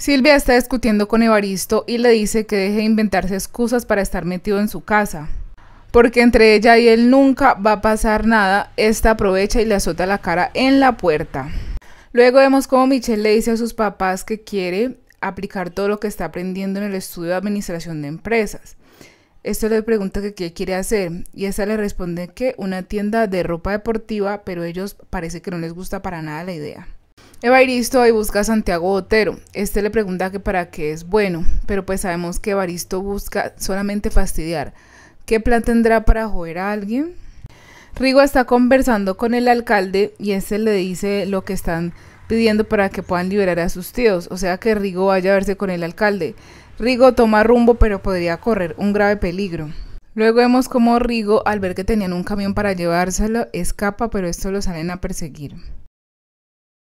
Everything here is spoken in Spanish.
Silvia está discutiendo con Evaristo y le dice que deje de inventarse excusas para estar metido en su casa. Porque entre ella y él nunca va a pasar nada, esta aprovecha y le azota la cara en la puerta. Luego vemos cómo Michelle le dice a sus papás que quiere aplicar todo lo que está aprendiendo en el estudio de administración de empresas. Esto le pregunta que qué quiere hacer y esta le responde que una tienda de ropa deportiva, pero ellos parece que no les gusta para nada la idea. Evaristo ahí busca a Santiago Botero. Este le pregunta que para qué es bueno, pero pues sabemos que Evaristo busca solamente fastidiar. ¿Qué plan tendrá para joder a alguien? Rigo está conversando con el alcalde y este le dice lo que están pidiendo para que puedan liberar a sus tíos, o sea que Rigo vaya a verse con el alcalde. Rigo toma rumbo pero podría correr un grave peligro. Luego vemos como Rigo, al ver que tenían un camión para llevárselo, escapa pero esto lo salen a perseguir.